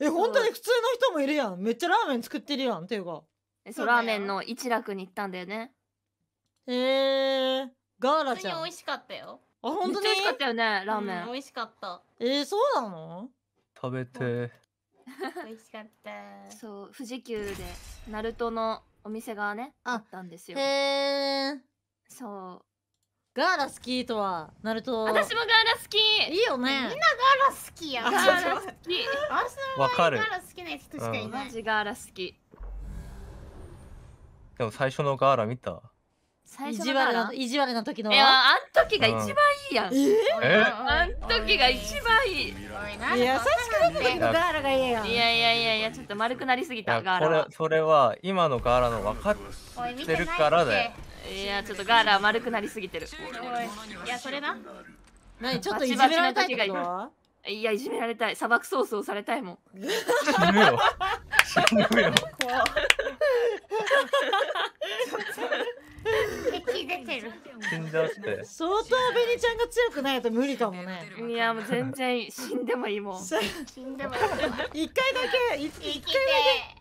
え本当に普通の人もいるやんめっちゃラーメン作ってるやんっていうかえそうラーメンの一楽に行ったんだよねへえー、ガーラちゃん普通に美味しかったよあ本当に美味しかったよねラーメン、うん、美味しかったえー、そうなの食べて 美味しかった そう富士急でナルトのお店がねあったんですよへえガーラ好きとはなると私もガーラ好きいいよねみんなガーラ好きやガーラ好き私の周ガーラ好きな人しかいない、うん、マジガーラ好きでも最初のガーラ見た最初のガーラ意地悪な時のいやあん時が一番いいやん、うん、えあん時が一番いいいや優しくなった時のガーラがいいやんいやいやいやいやちょっと丸くなりすぎたガーラそれは今のガーラの分かってるからだよいやちょっとガーラ丸くなりすぎてるいやそれな何ちょっといじめられたいがていやいじめられたい砂漠ソースをされたいもん死ぬよ死ぬよ敵死んじゃって相当ベニちゃんが強くないと無理かもねいやもう全然死んでもいいもん死んでもいい一回だけ一回だけ